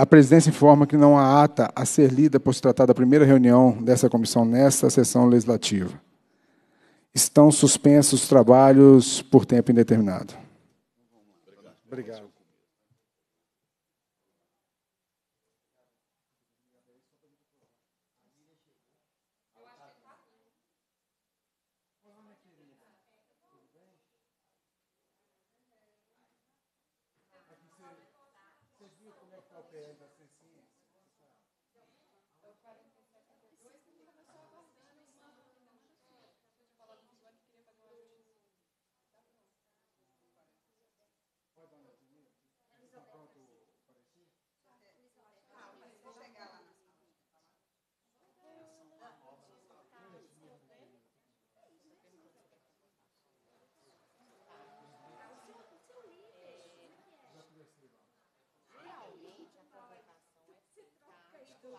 A presidência informa que não há ata a ser lida por se tratar da primeira reunião dessa comissão nesta sessão legislativa. Estão suspensos os trabalhos por tempo indeterminado. Obrigado.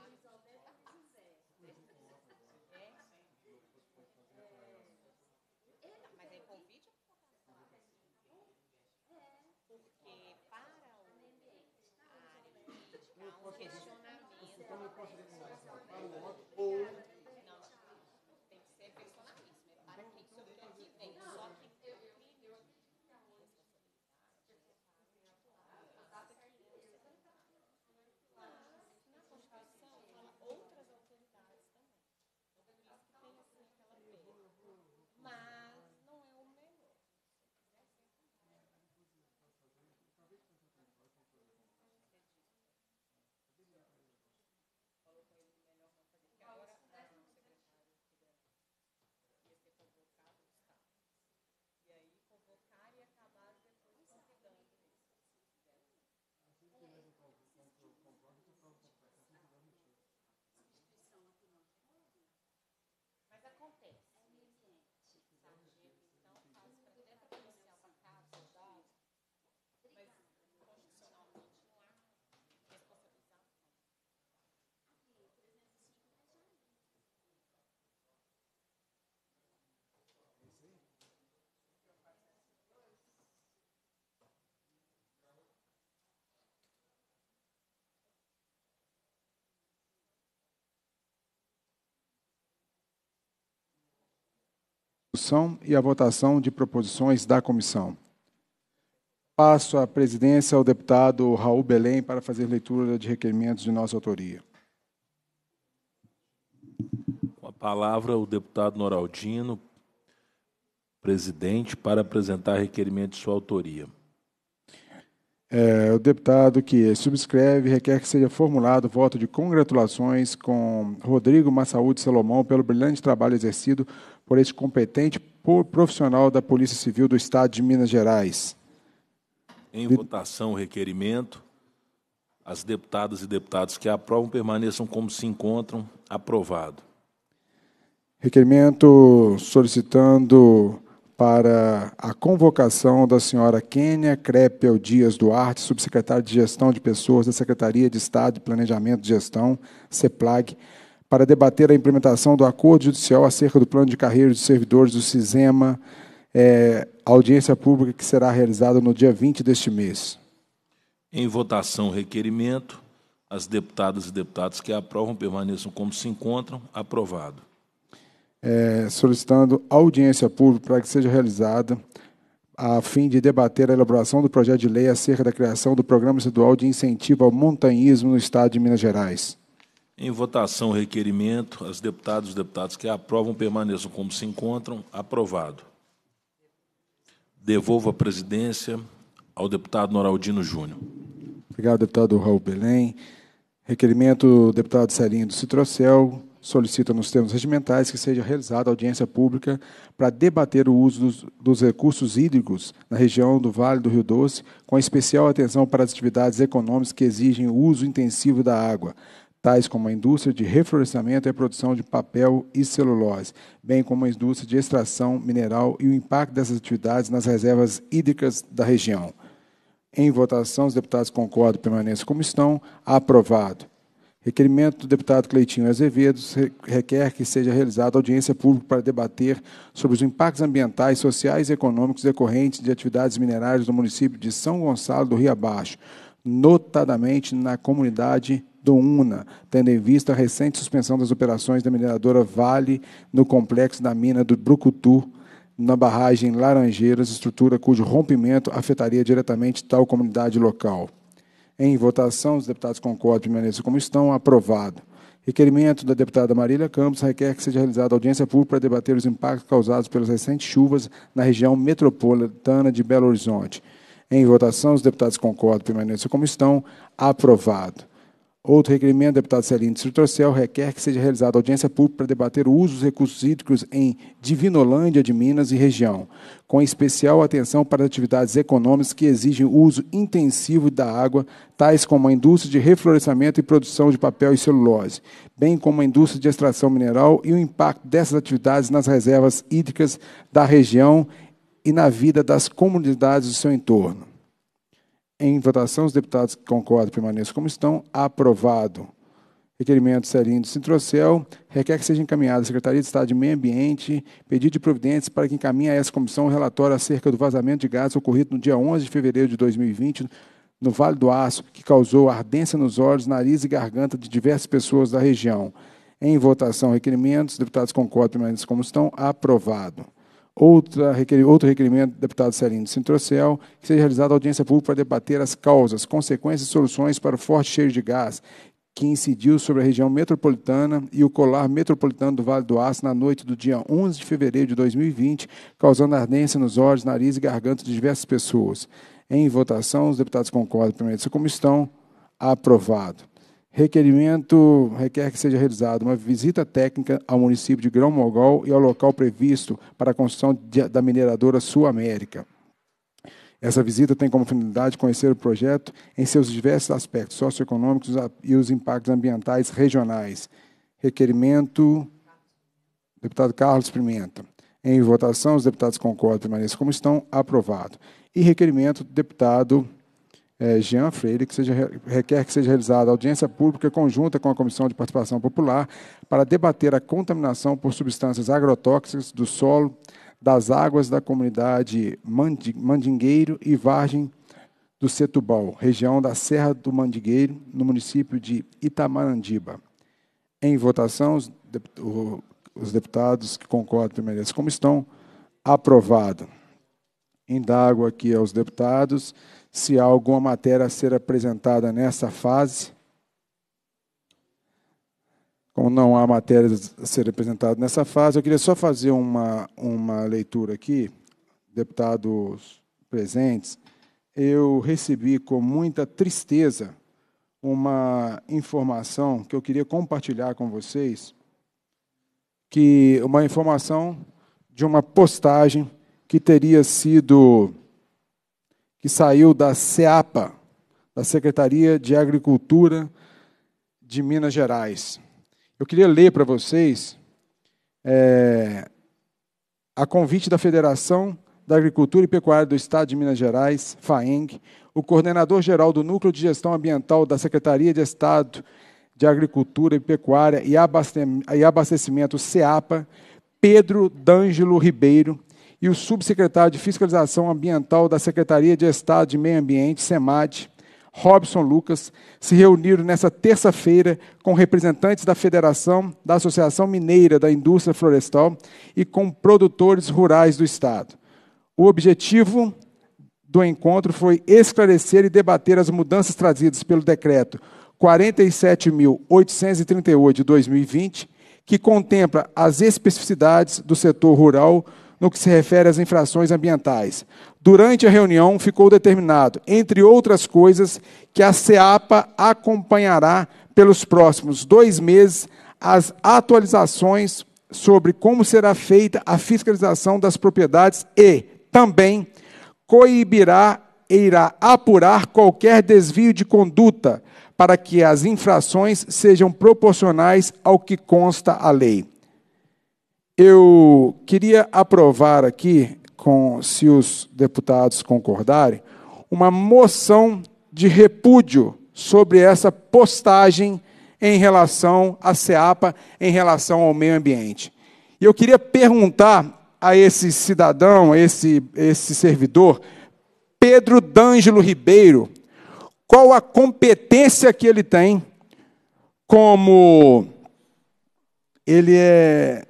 É? Mas é com Porque para área política, há um questionamento. ou ustedes. discussão e a votação de proposições da comissão. Passo a presidência ao deputado Raul Belém para fazer leitura de requerimentos de nossa autoria. Com a palavra, o deputado Noraldino, presidente, para apresentar requerimento de sua autoria. É, o deputado que subscreve requer que seja formulado voto de congratulações com Rodrigo Massaúde Salomão pelo brilhante trabalho exercido por este competente profissional da Polícia Civil do Estado de Minas Gerais. Em de... votação, o requerimento. As deputadas e deputados que aprovam permaneçam como se encontram. Aprovado. Requerimento solicitando para a convocação da senhora Kênia Crepel Dias Duarte, subsecretária de Gestão de Pessoas da Secretaria de Estado de Planejamento e Gestão, CEPLAG, para debater a implementação do acordo judicial acerca do plano de carreira de servidores do CISEMA, é, audiência pública que será realizada no dia 20 deste mês. Em votação, requerimento. As deputadas e deputados que aprovam permaneçam como se encontram. Aprovado é, solicitando audiência pública para que seja realizada a fim de debater a elaboração do projeto de lei acerca da criação do Programa Estadual de Incentivo ao Montanhismo no Estado de Minas Gerais. Em votação, requerimento, as deputadas e os deputados que aprovam permaneçam como se encontram. Aprovado. Devolvo a presidência ao deputado Noraldino Júnior. Obrigado, deputado Raul Belém. Requerimento, deputado Serinho do Citrocel, solicita nos termos regimentais que seja realizada audiência pública para debater o uso dos, dos, recursos hídricos na região do Vale do Rio Doce, com especial atenção para as atividades econômicas que exigem o uso intensivo da água, tais como a indústria de reflorestamento e a produção de papel e celulose, bem como a indústria de extração mineral e o impacto dessas atividades nas reservas hídricas da região. Em votação, os deputados concordam e permaneçam como estão. Aprovado. Requerimento do deputado Cleitinho Azevedo requer que seja realizada audiência pública para debater sobre os impactos ambientais, sociais e econômicos decorrentes de atividades minerárias no município de São Gonçalo do Rio Abaixo, notadamente na comunidade do Una, tendo em vista a recente suspensão das operações da mineradora Vale no complexo da mina do Brucutu, na barragem Laranjeiras, estrutura cujo rompimento afetaria diretamente tal comunidade local. Em votação, os deputados concordam e permaneçam como estão. Aprovado. Requerimento da deputada Marília Campos requer que seja realizada audiência pública para debater os impactos causados pelas recentes chuvas na região metropolitana de Belo Horizonte. Em votação, os deputados concordam e permaneçam como estão. Aprovado. Outro requerimento, deputado Celino Distrito Torcel, requer que seja realizada audiência pública para debater o uso dos recursos hídricos em Divinolândia de Minas e região, com especial atenção para atividades econômicas que exigem uso intensivo da água, tais como a indústria de reflorestamento e produção de papel e celulose, bem como a indústria de extração mineral e o impacto dessas atividades nas reservas hídricas da região e na vida das comunidades do seu entorno. Em votação, os deputados que concordam permaneçam como estão. Aprovado. Requerimento Celinho de Cintrocel requer que seja encaminhado à Secretaria de Estado de Meio Ambiente pedido de providências para que encaminhe a essa comissão o relatório acerca do vazamento de gases ocorrido no dia 11 de fevereiro de 2020 no Vale do Aço, que causou ardência nos olhos, nariz e garganta de diversas pessoas da região. Em votação, requerimentos. Deputados concordam, permaneçam como estão. Aprovado. Outra, outro requerimento, deputado Celino Sintrocel, que seja realizada audiência pública para debater as causas, consequências e soluções para o forte cheiro de gás que incidiu sobre a região metropolitana e o colar metropolitano do Vale do Aço na noite do dia 11 de fevereiro de 2020, causando ardência nos olhos, nariz e garganta de diversas pessoas. Em votação, os deputados concordam, primeiro, como estão, aprovado. Requerimento requer que seja realizada uma visita técnica ao município de Grão-Mogol e ao local previsto para a construção de, da mineradora Sul América. Essa visita tem como finalidade conhecer o projeto em seus diversos aspectos socioeconômicos e os impactos ambientais regionais. Requerimento, deputado Carlos Pimenta. Em votação, os deputados concordam, permaneçam como estão, aprovado. E requerimento, deputado é, Jean Freire, que seja, requer que seja realizada audiência pública conjunta com a Comissão de Participação Popular para debater a contaminação por substâncias agrotóxicas do solo, das águas da comunidade Mandingueiro e Vargem do Setubal, região da Serra do Mandingueiro, no município de Itamarandiba. Em votação, os deputados que concordam permanecem como estão. Aprovado. Indago aqui aos deputados se há alguma matéria a ser apresentada nessa fase. Como não há matéria a ser apresentada nessa fase, eu queria só fazer uma, uma leitura aqui, deputados presentes. Eu recebi com muita tristeza uma informação que eu queria compartilhar com vocês, que uma informação de uma postagem que teria sido que saiu da SEAPA, da Secretaria de Agricultura de Minas Gerais. Eu queria ler para vocês é, a convite da Federação da Agricultura e Pecuária do Estado de Minas Gerais, FAENG, o coordenador-geral do Núcleo de Gestão Ambiental da Secretaria de Estado de Agricultura e Pecuária e Abastecimento, SEAPA, Pedro D'Ângelo Ribeiro, e o subsecretário de Fiscalização Ambiental da Secretaria de Estado de Meio Ambiente, SEMAD, Robson Lucas, se reuniram nesta terça-feira com representantes da Federação da Associação Mineira da Indústria Florestal e com produtores rurais do Estado. O objetivo do encontro foi esclarecer e debater as mudanças trazidas pelo decreto 47.838 de 2020, que contempla as especificidades do setor rural no que se refere às infrações ambientais. Durante a reunião, ficou determinado, entre outras coisas, que a SEAPA acompanhará pelos próximos dois meses as atualizações sobre como será feita a fiscalização das propriedades e, também, coibirá e irá apurar qualquer desvio de conduta para que as infrações sejam proporcionais ao que consta a lei. Eu queria aprovar aqui, com, se os deputados concordarem, uma moção de repúdio sobre essa postagem em relação à SEAPA, em relação ao meio ambiente. E eu queria perguntar a esse cidadão, a esse, esse servidor, Pedro D'Ângelo Ribeiro, qual a competência que ele tem como ele é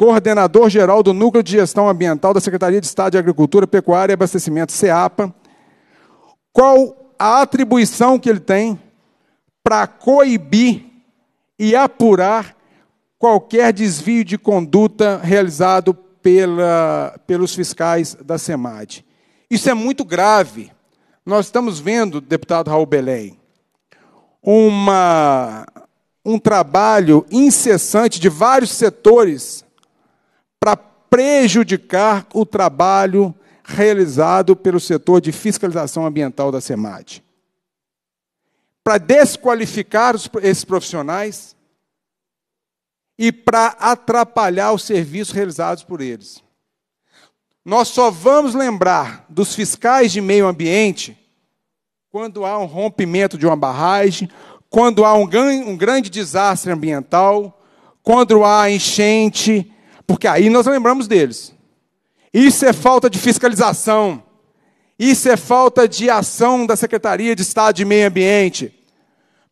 coordenador-geral do Núcleo de Gestão Ambiental da Secretaria de Estado de Agricultura, Pecuária e Abastecimento, SEAPA, qual a atribuição que ele tem para coibir e apurar qualquer desvio de conduta realizado pela, pelos fiscais da SEMAD. Isso é muito grave. Nós estamos vendo, deputado Raul Belém, uma, um trabalho incessante de vários setores prejudicar o trabalho realizado pelo setor de fiscalização ambiental da SEMAD. Para desqualificar esses profissionais e para atrapalhar os serviços realizados por eles. Nós só vamos lembrar dos fiscais de meio ambiente quando há um rompimento de uma barragem, quando há um grande desastre ambiental, quando há enchente, porque aí nós lembramos deles. Isso é falta de fiscalização. Isso é falta de ação da Secretaria de Estado de Meio Ambiente.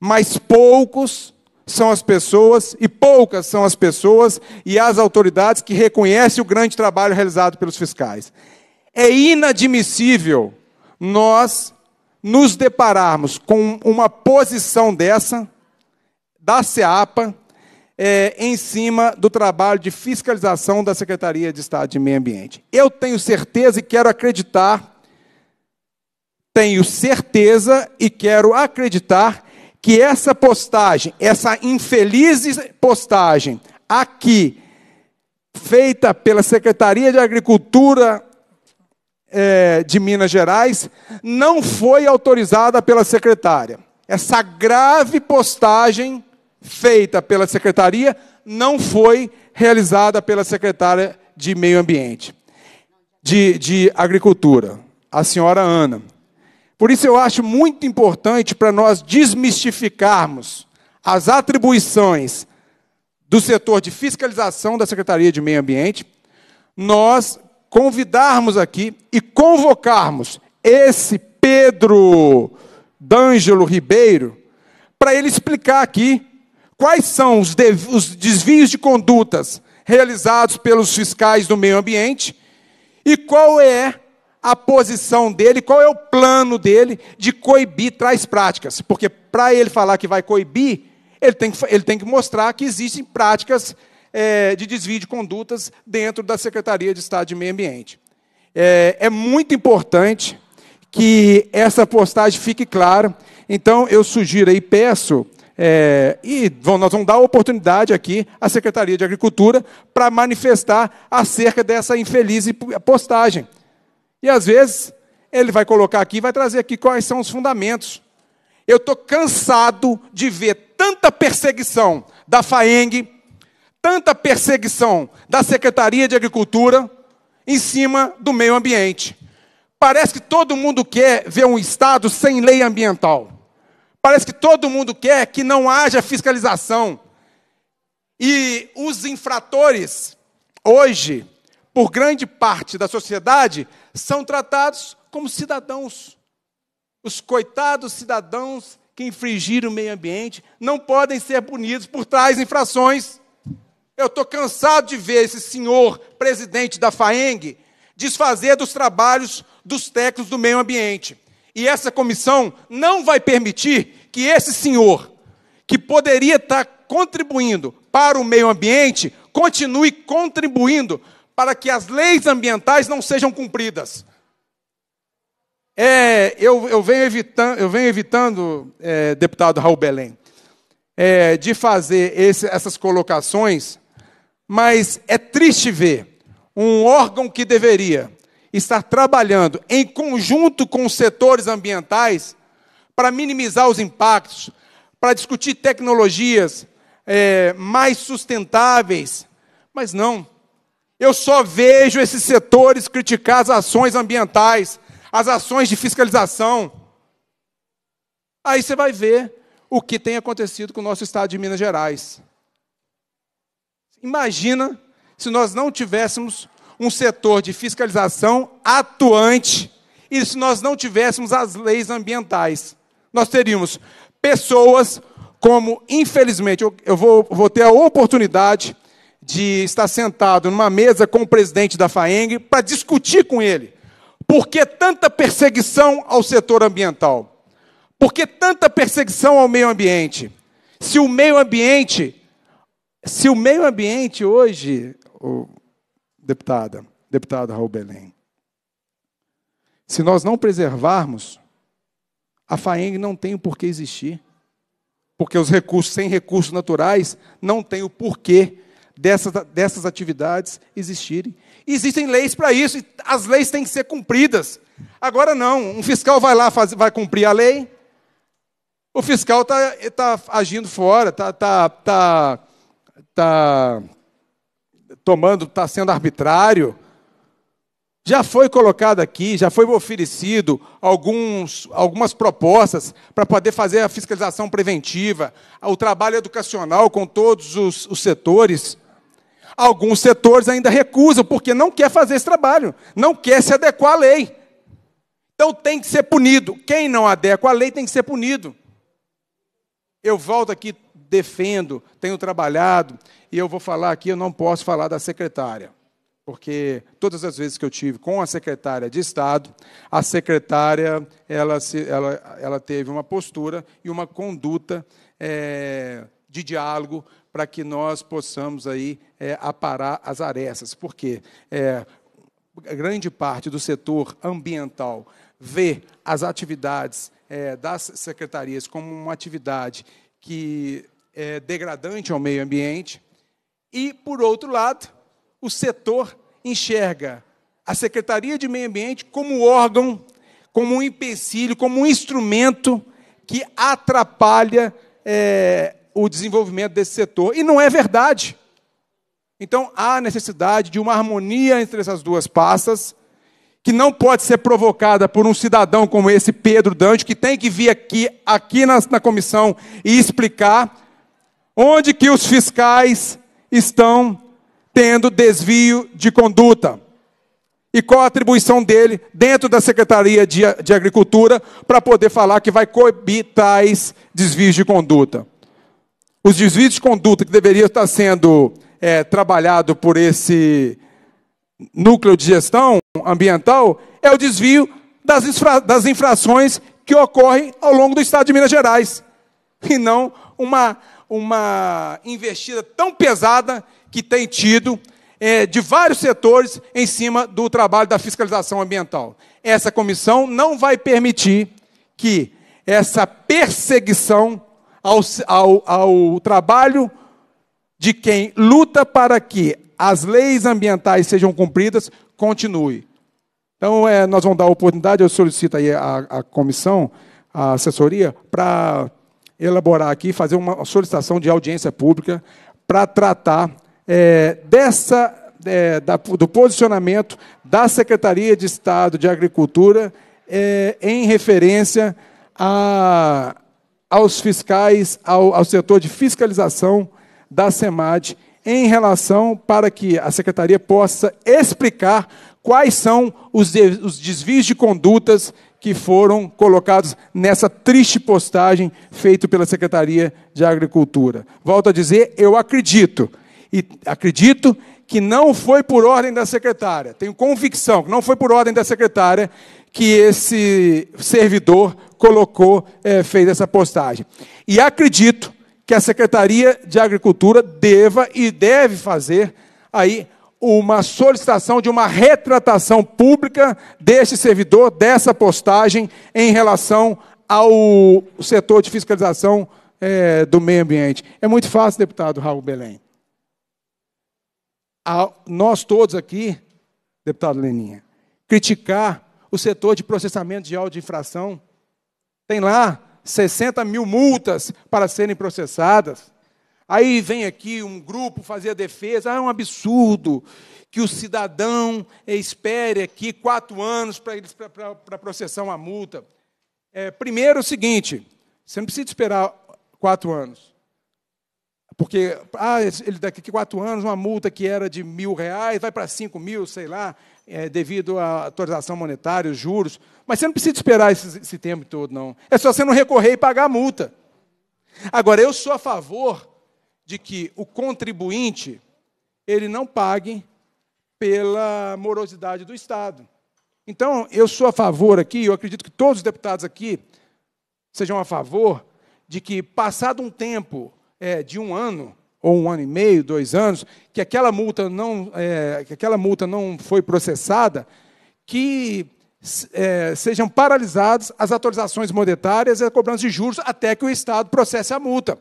Mas poucos são as pessoas, e poucas são as pessoas e as autoridades que reconhecem o grande trabalho realizado pelos fiscais. É inadmissível nós nos depararmos com uma posição dessa, da SEAPA, é, em cima do trabalho de fiscalização da Secretaria de Estado de Meio Ambiente. Eu tenho certeza e quero acreditar, tenho certeza e quero acreditar que essa postagem, essa infeliz postagem aqui, feita pela Secretaria de Agricultura é, de Minas Gerais, não foi autorizada pela secretária. Essa grave postagem feita pela secretaria não foi realizada pela secretária de Meio Ambiente, de, de Agricultura, a senhora Ana. Por isso eu acho muito importante para nós desmistificarmos as atribuições do setor de fiscalização da Secretaria de Meio Ambiente, nós convidarmos aqui e convocarmos esse Pedro D'Ângelo Ribeiro para ele explicar aqui Quais são os, os desvios de condutas realizados pelos fiscais do meio ambiente? E qual é a posição dele, qual é o plano dele de coibir tais práticas? Porque para ele falar que vai coibir, ele tem que, ele tem que mostrar que existem práticas é, de desvio de condutas dentro da Secretaria de Estado de Meio Ambiente. É, é muito importante que essa postagem fique clara. Então, eu sugiro e peço é, e vão, nós vamos dar oportunidade aqui à Secretaria de Agricultura para manifestar acerca dessa infeliz postagem. E às vezes ele vai colocar aqui, vai trazer aqui quais são os fundamentos. Eu estou cansado de ver tanta perseguição da FAENG, tanta perseguição da Secretaria de Agricultura em cima do meio ambiente. Parece que todo mundo quer ver um Estado sem lei ambiental. Parece que todo mundo quer que não haja fiscalização. E os infratores, hoje, por grande parte da sociedade, são tratados como cidadãos. Os coitados cidadãos que infringiram o meio ambiente não podem ser punidos por tais infrações. Eu estou cansado de ver esse senhor presidente da FAENG desfazer dos trabalhos dos técnicos do meio ambiente. E essa comissão não vai permitir que esse senhor, que poderia estar contribuindo para o meio ambiente, continue contribuindo para que as leis ambientais não sejam cumpridas. É, eu, eu, venho evitando, eu venho evitando é, deputado Raul Belém, é, de fazer esse, essas colocações, mas é triste ver um órgão que deveria está trabalhando em conjunto com os setores ambientais para minimizar os impactos, para discutir tecnologias é, mais sustentáveis. Mas não. Eu só vejo esses setores criticar as ações ambientais, as ações de fiscalização. Aí você vai ver o que tem acontecido com o nosso estado de Minas Gerais. Imagina se nós não tivéssemos um setor de fiscalização atuante. E se nós não tivéssemos as leis ambientais, nós teríamos pessoas como, infelizmente, eu, eu vou, vou ter a oportunidade de estar sentado numa mesa com o presidente da FAENG para discutir com ele por que tanta perseguição ao setor ambiental? Por que tanta perseguição ao meio ambiente? Se o meio ambiente, se o meio ambiente hoje, deputada, deputado Raul Belém. Se nós não preservarmos, a FAENG não tem o porquê existir. Porque os recursos sem recursos naturais não tem o porquê dessas, dessas atividades existirem. Existem leis para isso, e as leis têm que ser cumpridas. Agora não, um fiscal vai lá, faz, vai cumprir a lei, o fiscal está tá agindo fora, está tá, tá, tá, tá tomando, está sendo arbitrário. Já foi colocado aqui, já foi oferecido alguns, algumas propostas para poder fazer a fiscalização preventiva, o trabalho educacional com todos os, os setores. Alguns setores ainda recusam, porque não quer fazer esse trabalho, não quer se adequar à lei. Então tem que ser punido. Quem não adequa à lei tem que ser punido. Eu volto aqui defendo, tenho trabalhado, e eu vou falar aqui, eu não posso falar da secretária, porque todas as vezes que eu tive com a secretária de Estado, a secretária ela, se, ela, ela teve uma postura e uma conduta é, de diálogo para que nós possamos aí é, aparar as arestas, porque eh, é, grande parte do setor ambiental vê as atividades é, das secretarias como uma atividade que é, degradante ao meio ambiente. E, por outro lado, o setor enxerga a Secretaria de Meio Ambiente como órgão, como um empecilho, como um instrumento que atrapalha é, o desenvolvimento desse setor. E não é verdade. Então, há necessidade de uma harmonia entre essas duas pastas, que não pode ser provocada por um cidadão como esse Pedro Dante, que tem que vir aqui, aqui na, na comissão e explicar Onde que os fiscais estão tendo desvio de conduta? E qual a atribuição dele dentro da Secretaria de, de Agricultura para poder falar que vai coibir tais desvios de conduta? Os desvios de conduta que deveriam estar sendo é, trabalhado por esse núcleo de gestão ambiental é o desvio das, infra, das infrações que ocorrem ao longo do Estado de Minas Gerais, e não uma uma investida tão pesada que tem tido é, de vários setores em cima do trabalho da fiscalização ambiental. Essa comissão não vai permitir que essa perseguição ao, ao, ao trabalho de quem luta para que as leis ambientais sejam cumpridas continue. Então, é, nós vamos dar a oportunidade, eu solicito aí a, a comissão, a assessoria, para elaborar aqui, fazer uma solicitação de audiência pública para tratar é, dessa é, da, do posicionamento da Secretaria de Estado de Agricultura é, em referência a, aos fiscais, ao, ao setor de fiscalização da SEMAD, em relação para que a Secretaria possa explicar quais são os, os desvios de condutas que foram colocados nessa triste postagem feita pela Secretaria de Agricultura. Volto a dizer, eu acredito, e acredito que não foi por ordem da secretária, tenho convicção que não foi por ordem da secretária que esse servidor colocou, é, fez essa postagem. E acredito que a Secretaria de Agricultura deva e deve fazer aí uma solicitação de uma retratação pública deste servidor, dessa postagem, em relação ao setor de fiscalização é, do meio ambiente. É muito fácil, deputado Raul Belém. A, nós todos aqui, deputado Leninha, criticar o setor de processamento de áudio de infração. Tem lá 60 mil multas para serem processadas. Aí vem aqui um grupo fazer a defesa, ah, é um absurdo que o cidadão eh, espere aqui quatro anos para processar uma multa. É, primeiro é o seguinte, você não precisa esperar quatro anos. Porque, ah, ele daqui a quatro anos, uma multa que era de mil reais, vai para cinco mil, sei lá, é, devido à atualização monetária, os juros. Mas você não precisa esperar esse, esse tempo todo, não. É só você não recorrer e pagar a multa. Agora, eu sou a favor de que o contribuinte ele não pague pela morosidade do Estado. Então, eu sou a favor aqui, eu acredito que todos os deputados aqui sejam a favor de que, passado um tempo é, de um ano, ou um ano e meio, dois anos, que aquela multa não, é, que aquela multa não foi processada, que é, sejam paralisadas as atualizações monetárias e a cobrança de juros até que o Estado processe a multa.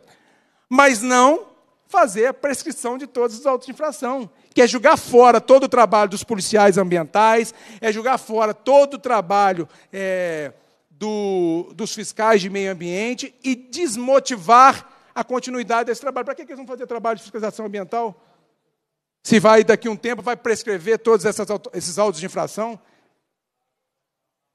Mas não fazer a prescrição de todos os autos de infração, que é julgar fora todo o trabalho dos policiais ambientais, é julgar fora todo o trabalho é, do, dos fiscais de meio ambiente e desmotivar a continuidade desse trabalho. Para que eles vão fazer trabalho de fiscalização ambiental? Se vai, daqui a um tempo, vai prescrever todos essas, esses autos de infração?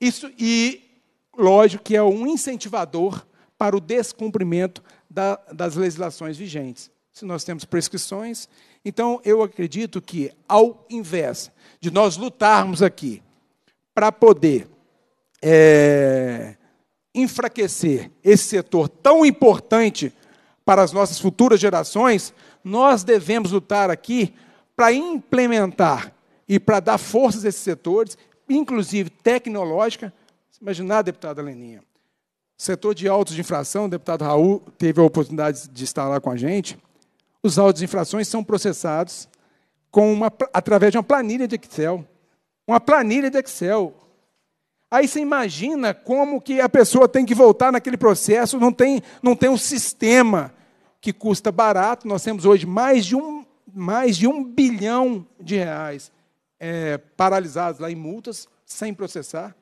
Isso, e, lógico, que é um incentivador para o descumprimento da, das legislações vigentes se nós temos prescrições. Então, eu acredito que, ao invés de nós lutarmos aqui para poder é, enfraquecer esse setor tão importante para as nossas futuras gerações, nós devemos lutar aqui para implementar e para dar forças a esses setores, inclusive tecnológica. Imaginar, deputada Leninha, setor de autos de infração, o deputado Raul teve a oportunidade de estar lá com a gente os autos de infrações são processados com uma, através de uma planilha de Excel. Uma planilha de Excel. Aí você imagina como que a pessoa tem que voltar naquele processo, não tem, não tem um sistema que custa barato. Nós temos hoje mais de um, mais de um bilhão de reais é, paralisados lá em multas, sem processar.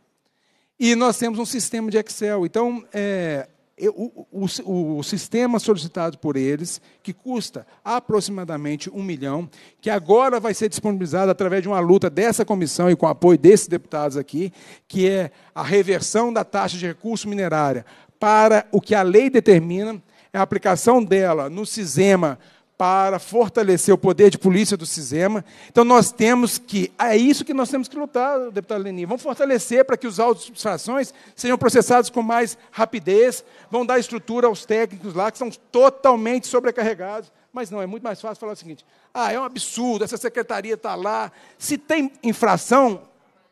E nós temos um sistema de Excel. Então, é, o, o, o, sistema solicitado por eles, que custa aproximadamente um milhão, que agora vai ser disponibilizado através de uma luta dessa comissão e com o apoio desses deputados aqui, que é a reversão da taxa de recurso minerária para o que a lei determina, é a aplicação dela no sistema para fortalecer o poder de polícia do Cisema. Então nós temos que, é isso que nós temos que lutar, deputado Lenin. Vamos fortalecer para que os autos de infrações sejam processados com mais rapidez, vão dar estrutura aos técnicos lá que são totalmente sobrecarregados. Mas não, é muito mais fácil falar o seguinte: ah, é um absurdo, essa secretaria está lá. Se tem infração,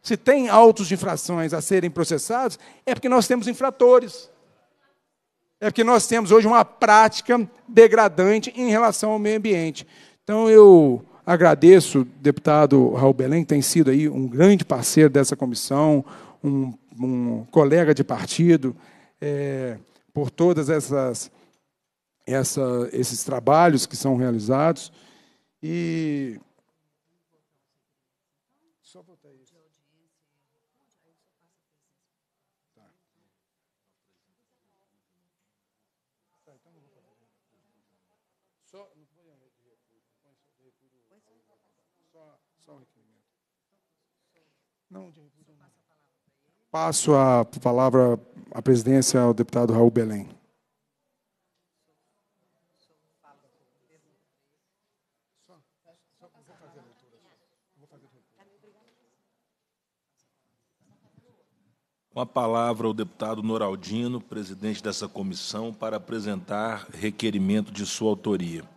se tem autos de infrações a serem processados, é porque nós temos infratores é que nós temos hoje uma prática degradante em relação ao meio ambiente. Então eu agradeço deputado Raul Belém, que tem sido aí um grande parceiro dessa comissão, um, um colega de partido, é, por todas essas essa, esses trabalhos que são realizados. E Só, só um requerimento. Não, de... Passo a palavra à presidência ao deputado Raul Belém. Com a palavra o deputado Noraldino, presidente dessa comissão, para apresentar requerimento de sua autoria.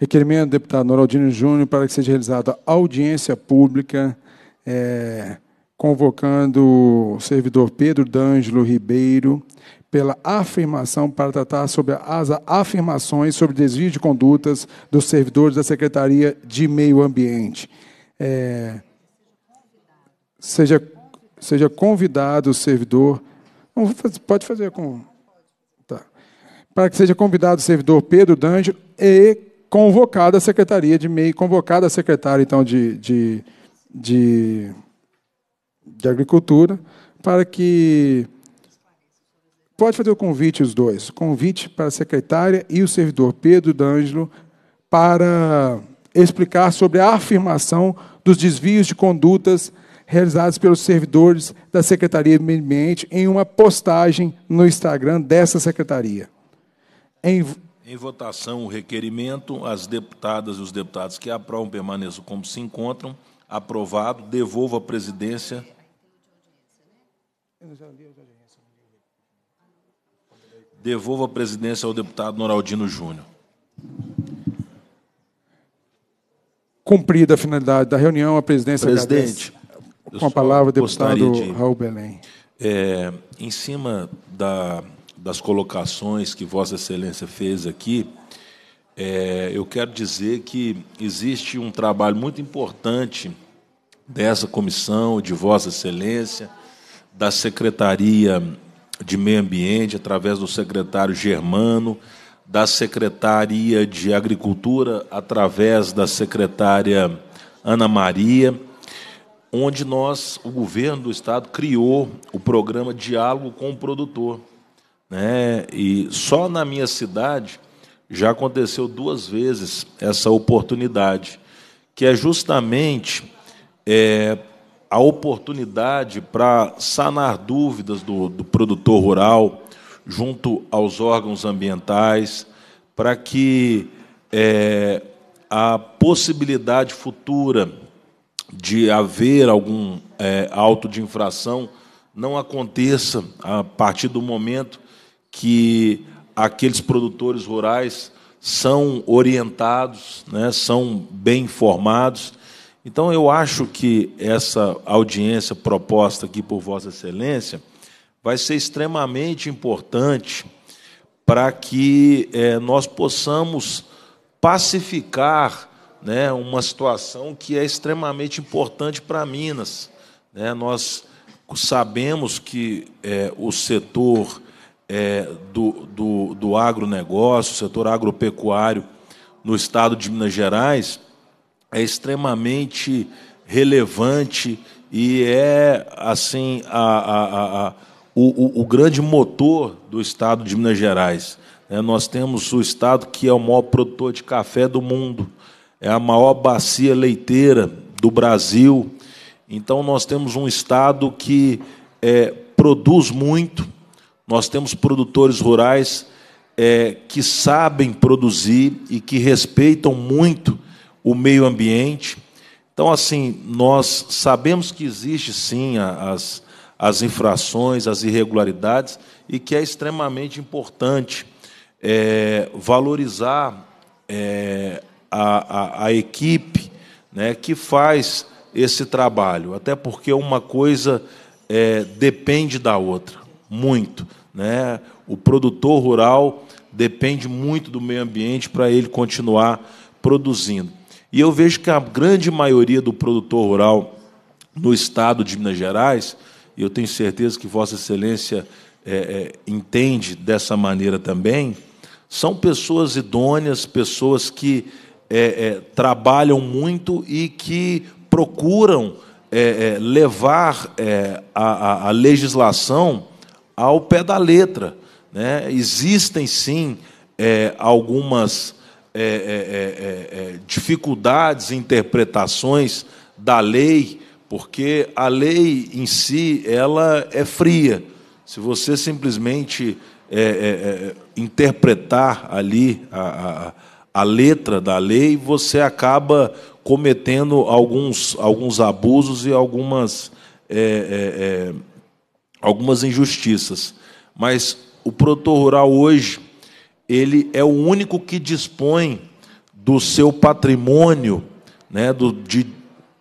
Requerimento do deputado Noraldino Júnior para que seja realizada audiência pública é, convocando o servidor Pedro D'Ângelo Ribeiro pela afirmação para tratar sobre as afirmações sobre desvio de condutas dos servidores da Secretaria de Meio Ambiente. É, seja, seja convidado o servidor. Pode fazer com. Tá. Para que seja convidado o servidor Pedro D'Angelo e convocada a secretaria de meio, convocada a secretária então de, de, de, de agricultura para que pode fazer o convite os dois, convite para a secretária e o servidor Pedro D'Angelo para explicar sobre a afirmação dos desvios de condutas realizados pelos servidores da Secretaria do Meio Ambiente em uma postagem no Instagram dessa secretaria. Em, em votação o requerimento, as deputadas e os deputados que aprovam permaneçam como se encontram. Aprovado. Devolvo à presidência. Devolvo a presidência ao deputado Noraldino Júnior. Cumprida a finalidade da reunião, a presidência Presidente, agradece. Com a palavra, deputado de, Raul Belém. É, em cima da das colocações que Vossa Excelência fez aqui, é, eu quero dizer que existe um trabalho muito importante dessa comissão, de Vossa Excelência, da Secretaria de Meio Ambiente, através do secretário Germano, da Secretaria de Agricultura, através da secretária Ana Maria, onde nós, o governo do Estado, criou o programa Diálogo com o Produtor. Né? E só na minha cidade já aconteceu duas vezes essa oportunidade, que é justamente é, a oportunidade para sanar dúvidas do, do produtor rural junto aos órgãos ambientais, para que é, a possibilidade futura de haver algum é, auto de infração não aconteça a partir do momento que aqueles produtores rurais são orientados, né, são bem informados. Então, eu acho que essa audiência proposta aqui por Vossa Excelência vai ser extremamente importante para que é, nós possamos pacificar né, uma situação que é extremamente importante para Minas. Né? Nós sabemos que é, o setor é, do, do, do agronegócio, setor agropecuário no estado de Minas Gerais, é extremamente relevante e é assim a, a, a, o, o, grande motor do estado de Minas Gerais. É, nós temos o estado que é o maior produtor de café do mundo, é a maior bacia leiteira do Brasil. Então, nós temos um estado que é, produz muito, nós temos produtores rurais é, que sabem produzir e que respeitam muito o meio ambiente. Então, assim, nós sabemos que existe sim as, as infrações, as irregularidades, e que é extremamente importante é, valorizar é, a, a, a, equipe né, que faz esse trabalho, até porque uma coisa é, depende da outra muito. Né? O produtor rural depende muito do meio ambiente para ele continuar produzindo. E eu vejo que a grande maioria do produtor rural no estado de Minas Gerais, e eu tenho certeza que Vossa Excelência é, é, entende dessa maneira também, são pessoas idôneas, pessoas que é, é trabalham muito e que procuram é, é, levar a, a, a legislação ao pé da letra. Né? Existem sim é, algumas é é, é, é, é, dificuldades, interpretações da lei, porque a lei em si ela é fria. Se você simplesmente interpretar ali a, a, a letra da lei, você acaba cometendo alguns, alguns abusos e algumas é, é, é, algumas injustiças, mas o produtor rural hoje ele é o único que dispõe do seu patrimônio, né, do, de,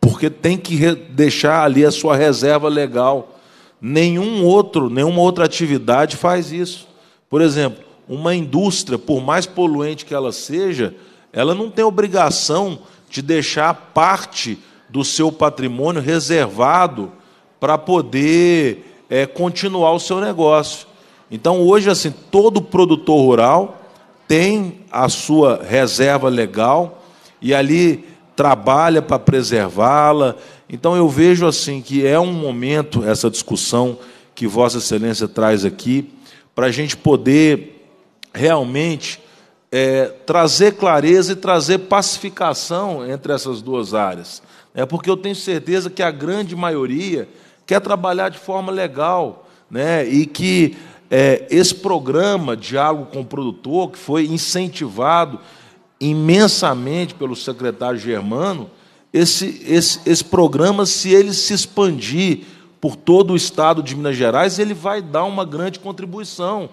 porque tem que deixar ali a sua reserva legal. Nenhum outro, nenhuma outra atividade faz isso. Por exemplo, uma indústria, por mais poluente que ela seja, ela não tem obrigação de deixar parte do seu patrimônio reservado para poder é, continuar o seu negócio. Então, hoje, assim, todo produtor rural tem a sua reserva legal e ali trabalha para preservá-la. Então, eu vejo assim que é um momento essa discussão que Vossa Excelência traz aqui para a gente poder realmente é, trazer clareza e trazer pacificação entre essas duas áreas. É porque eu tenho certeza que a grande maioria quer trabalhar de forma legal, né? E que é, esse programa Diálogo com o Produtor, que foi incentivado imensamente pelo secretário Germano, esse, esse, esse programa, se ele se expandir por todo o estado de Minas Gerais, ele vai dar uma grande contribuição.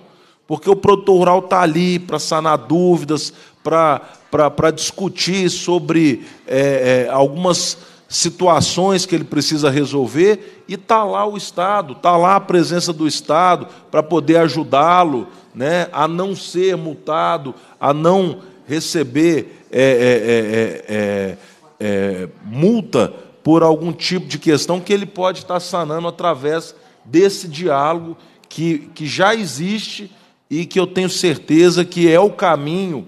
Porque o produtor rural está ali para sanar dúvidas, para discutir sobre é, é, algumas situações que ele precisa resolver, e está lá o Estado, está lá a presença do Estado para poder ajudá-lo né, a não ser multado, a não receber é, é, é, multa por algum tipo de questão que ele pode estar sanando através desse diálogo que, que já existe e que eu tenho certeza que é o caminho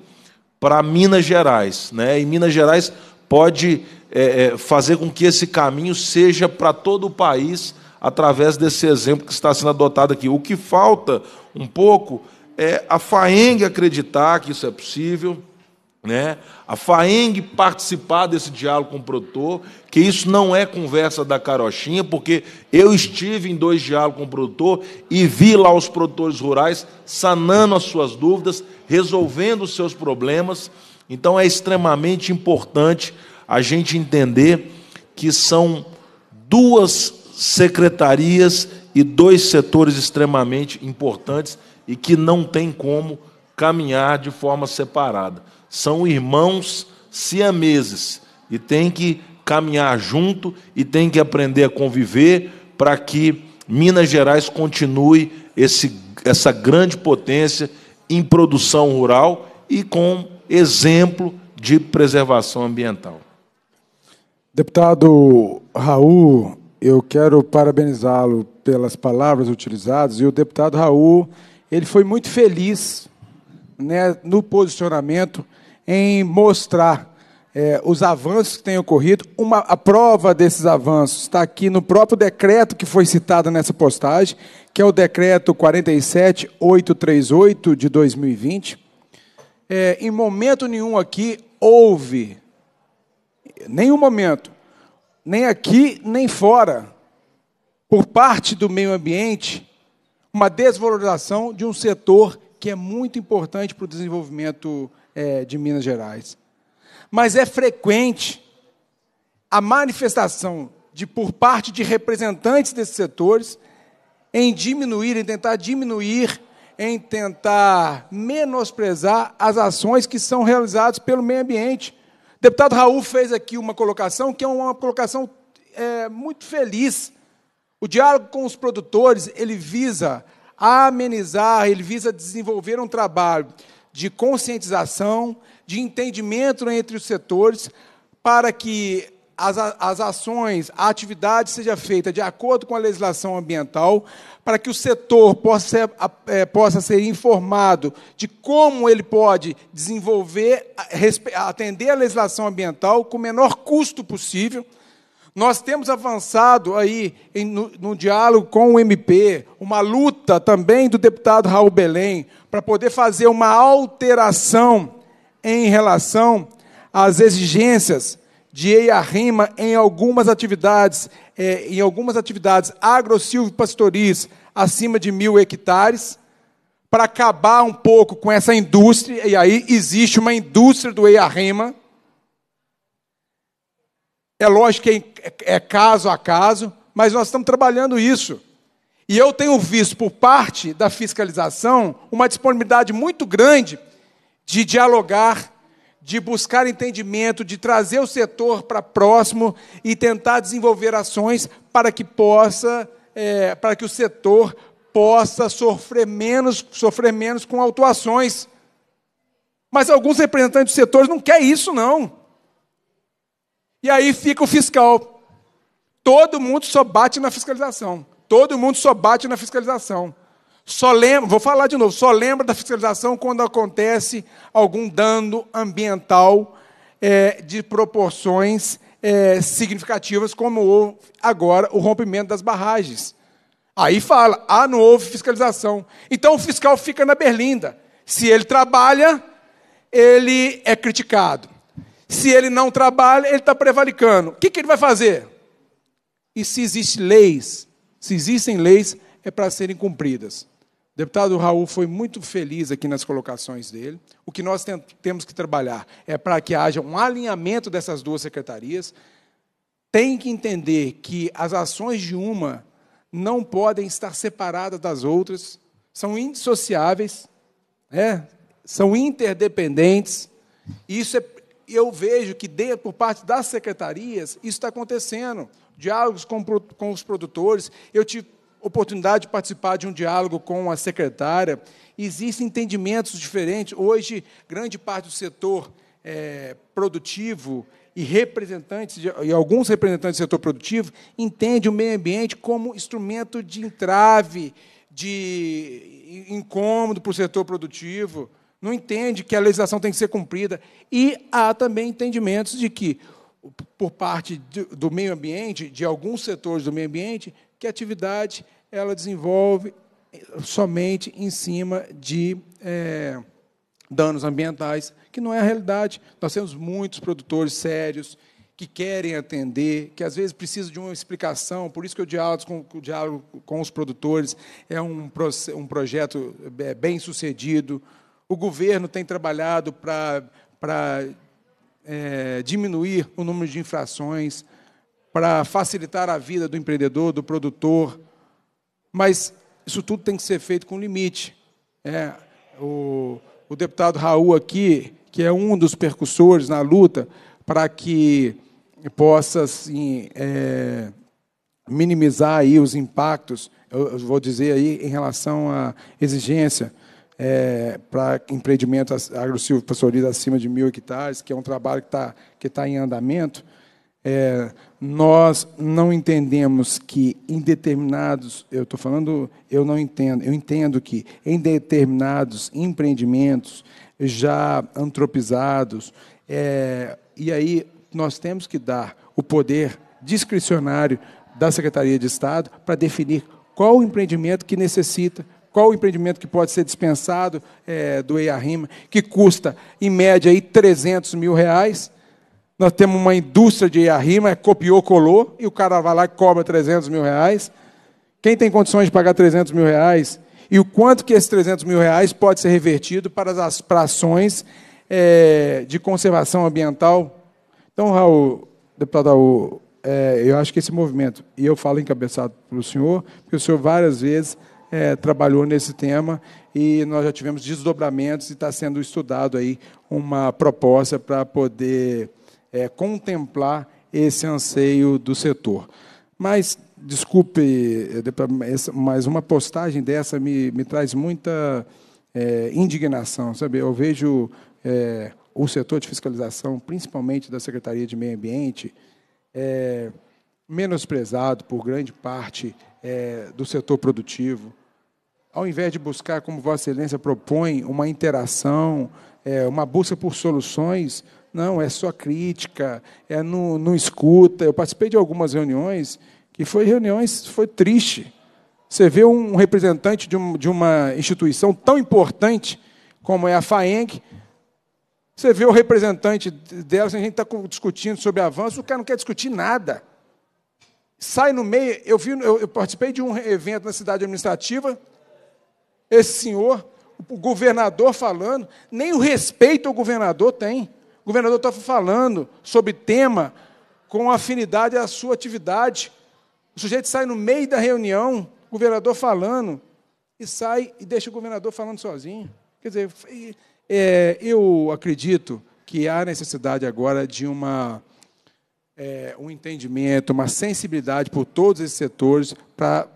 para Minas Gerais. Né? E Minas Gerais pode é, é, fazer com que esse caminho seja para todo o país através desse exemplo que está sendo adotado aqui. O que falta um pouco é a FAENG acreditar que isso é possível, né? a FAENG participar desse diálogo com o produtor, que isso não é conversa da carochinha, porque eu estive em dois diálogos com o produtor e vi lá os produtores rurais sanando as suas dúvidas, resolvendo os seus problemas. Então é extremamente importante a gente entender que são duas secretarias e dois setores extremamente importantes e que não tem como caminhar de forma separada. São irmãos siameses e tem que caminhar junto e tem que aprender a conviver para que Minas Gerais continue esse, essa grande potência em produção rural e com exemplo de preservação ambiental. Deputado Raul, eu quero parabenizá-lo pelas palavras utilizadas. E o deputado Raul, ele foi muito feliz né, no posicionamento em mostrar é, os avanços que têm ocorrido. Uma, a prova desses avanços está aqui no próprio decreto que foi citado nessa postagem, que é o decreto 47838 de 2020. É, em momento nenhum aqui houve nenhum momento, nem aqui nem fora, por parte do meio ambiente, uma desvalorização de um setor que é muito importante para o desenvolvimento é, de Minas Gerais. Mas é frequente a manifestação de por parte de representantes desses setores em diminuir, em tentar diminuir, em tentar menosprezar as ações que são realizadas pelo meio ambiente deputado Raul fez aqui uma colocação que é uma colocação é, muito feliz. O diálogo com os produtores ele visa amenizar, ele visa desenvolver um trabalho de conscientização, de entendimento entre os setores, para que as, as ações, a atividade seja feita de acordo com a legislação ambiental, para que o setor possa ser, é, possa ser informado de como ele pode desenvolver, atender a legislação ambiental com o menor custo possível. Nós temos avançado aí em, no, no, diálogo com o MP, uma luta também do deputado Raul Belém, para poder fazer uma alteração em relação às exigências de eia em algumas atividades, é, em algumas atividades agro acima de mil hectares, para acabar um pouco com essa indústria, e aí existe uma indústria do eia É lógico que é, é, é caso a caso, mas nós estamos trabalhando isso. E eu tenho visto, por parte da fiscalização, uma disponibilidade muito grande de dialogar de buscar entendimento, de trazer o setor para próximo e tentar desenvolver ações para que possa, é, para que o setor possa sofrer menos, sofrer menos com autuações. Mas alguns representantes do setor não querem isso, não. E aí fica o fiscal. Todo mundo só bate na fiscalização. Todo mundo só bate na fiscalização. Só lembra, vou falar de novo, só lembra da fiscalização quando acontece algum dano ambiental é, de proporções é, significativas, como houve agora o rompimento das barragens. Aí fala, ah, não houve fiscalização. Então o fiscal fica na berlinda. Se ele trabalha, ele é criticado. Se ele não trabalha, ele está prevaricando. O que, que ele vai fazer? E se existem leis, se existem leis, é para serem cumpridas. O deputado Raul foi muito feliz aqui nas colocações dele. O que nós temos que trabalhar é para que haja um alinhamento dessas duas secretarias. Tem que entender que as ações de uma não podem estar separadas das outras, são indissociáveis, né? são interdependentes. Isso é, eu vejo que, de, por parte das secretarias, isso está acontecendo. Diálogos com, com os produtores. Eu tive oportunidade de participar de um diálogo com a secretária. Existem entendimentos diferentes. Hoje, grande parte do setor é, produtivo e representantes de, e alguns representantes do setor produtivo entendem o meio ambiente como instrumento de entrave, de incômodo para o setor produtivo. Não entende que a legislação tem que ser cumprida. E há também entendimentos de que, por parte do meio ambiente, de alguns setores do meio ambiente, que a atividade ela desenvolve somente em cima de é, danos ambientais, que não é a realidade. Nós temos muitos produtores sérios que querem atender, que às vezes precisam de uma explicação, por isso que o diálogo com, o diálogo com os produtores é um, um projeto é, bem sucedido. O governo tem trabalhado para, é, diminuir o número de infrações, para facilitar a vida do empreendedor, do produtor, mas isso tudo tem que ser feito com limite. É, o, o deputado Raul aqui, que é um dos percussores na luta para que possa assim, é, minimizar aí os impactos, eu, eu, vou dizer aí em relação à exigência é, para empreendimentos agrosilvopastorizados acima de mil hectares, que é um trabalho que está que tá em andamento. É, nós não entendemos que em determinados, eu estou falando, eu não entendo, eu entendo que em determinados empreendimentos já antropizados, é, e aí nós temos que dar o poder discricionário da Secretaria de Estado para definir qual o empreendimento que necessita, qual o empreendimento que pode ser dispensado é, do EIA-RIMA, que custa, em média, aí, 300 mil reais, nós temos uma indústria de arrima, é copiou, colou, e o cara vai lá e cobra 300 mil reais. Quem tem condições de pagar 300 mil reais? E o quanto que esses 300 mil reais pode ser revertido para as para ações é, de conservação ambiental? Então, Raul, deputado Raul, é, eu acho que esse movimento, e eu falo encabeçado pelo senhor, porque o senhor várias vezes é, trabalhou nesse tema e nós já tivemos desdobramentos e está sendo estudado aí uma proposta para poder é, contemplar esse anseio do setor. Mas, desculpe, é, mas uma postagem dessa me, me traz muita é, indignação. Sabe? Eu vejo é, o setor de fiscalização, principalmente da Secretaria de Meio Ambiente, é, menosprezado por grande parte é, do setor produtivo. Ao invés de buscar, como Vossa Excelência propõe, uma interação, é, uma busca por soluções, não, é só crítica, é não, não escuta. Eu participei de algumas reuniões que foi reuniões, foi triste. Você vê um representante de, um, de uma instituição tão importante como é a FAENG, você vê o representante dela, a gente está discutindo sobre avanço, o cara não quer discutir nada. Sai no meio, eu, vi, eu, eu participei de um evento na cidade administrativa, esse senhor, o governador falando, nem o respeito ao governador tem. O governador está falando sobre tema com afinidade à sua atividade. O sujeito sai no meio da reunião, o governador falando, e sai e deixa o governador falando sozinho. Quer dizer, é, eu acredito que há necessidade agora de uma, é, um entendimento, uma sensibilidade por todos esses setores para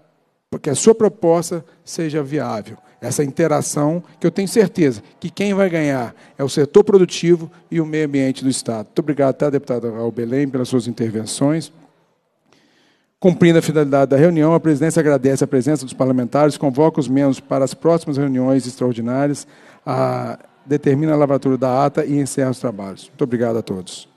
que a sua proposta seja viável essa interação que eu tenho certeza que quem vai ganhar é o setor produtivo e o meio ambiente do Estado. Muito obrigado, tá, deputado Raul Belém, pelas suas intervenções. Cumprindo a finalidade da reunião, a presidência agradece a presença dos parlamentares, convoca os membros para as próximas reuniões extraordinárias, a, determina a lavatura da ata e encerra os trabalhos. Muito obrigado a todos.